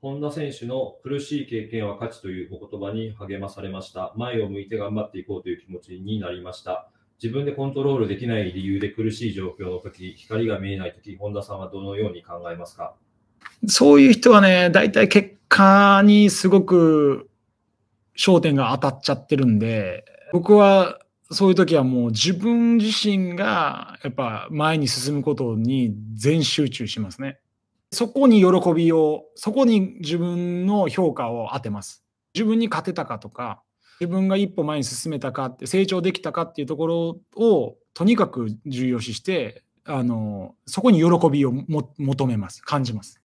本田選手の苦しい経験は価値というお言葉に励まされました。前を向いて頑張っていこうという気持ちになりました。自分でコントロールできない理由で苦しい状況の時、光が見えない時、本田さんはどのように考えますかそういう人はね、大体結果にすごく焦点が当たっちゃってるんで、僕はそういう時はもう自分自身がやっぱ前に進むことに全集中しますね。そこに喜びを、そこに自分の評価を当てます。自分に勝てたかとか、自分が一歩前に進めたかって、成長できたかっていうところを、とにかく重要視して、あのそこに喜びを求めます、感じます。